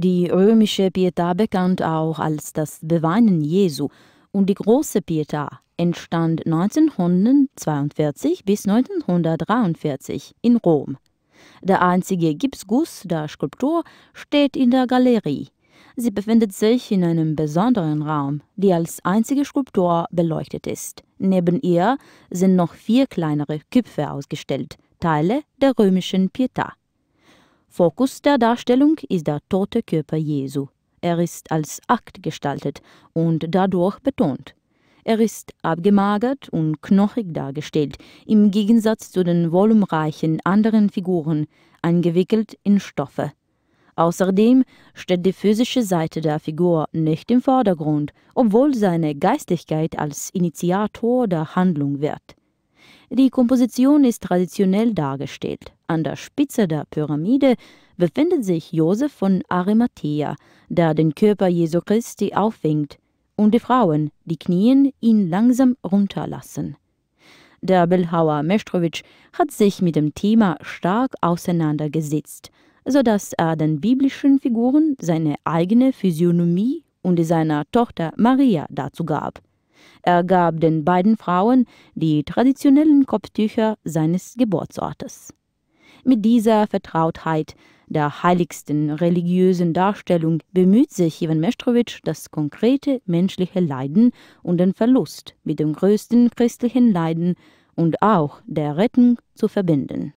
Die römische Pietà, bekannt auch als das Beweinen Jesu, und die große Pietà entstand 1942 bis 1943 in Rom. Der einzige Gipsguss der Skulptur steht in der Galerie. Sie befindet sich in einem besonderen Raum, die als einzige Skulptur beleuchtet ist. Neben ihr sind noch vier kleinere Köpfe ausgestellt, Teile der römischen Pietà. Fokus der Darstellung ist der tote Körper Jesu. Er ist als Akt gestaltet und dadurch betont. Er ist abgemagert und knochig dargestellt, im Gegensatz zu den volumreichen anderen Figuren, eingewickelt in Stoffe. Außerdem steht die physische Seite der Figur nicht im Vordergrund, obwohl seine Geistigkeit als Initiator der Handlung wird. Die Komposition ist traditionell dargestellt. An der Spitze der Pyramide befindet sich Josef von Arimathea, der den Körper Jesu Christi auffängt, und die Frauen, die knien, ihn langsam runterlassen. Der Bildhauer Mestrowitsch hat sich mit dem Thema stark auseinandergesetzt, sodass er den biblischen Figuren seine eigene Physiognomie und die seiner Tochter Maria dazu gab. Er gab den beiden Frauen die traditionellen Kopftücher seines Geburtsortes. Mit dieser Vertrautheit der heiligsten religiösen Darstellung bemüht sich Ivan Mestrowitsch, das konkrete menschliche Leiden und den Verlust mit dem größten christlichen Leiden und auch der Rettung zu verbinden.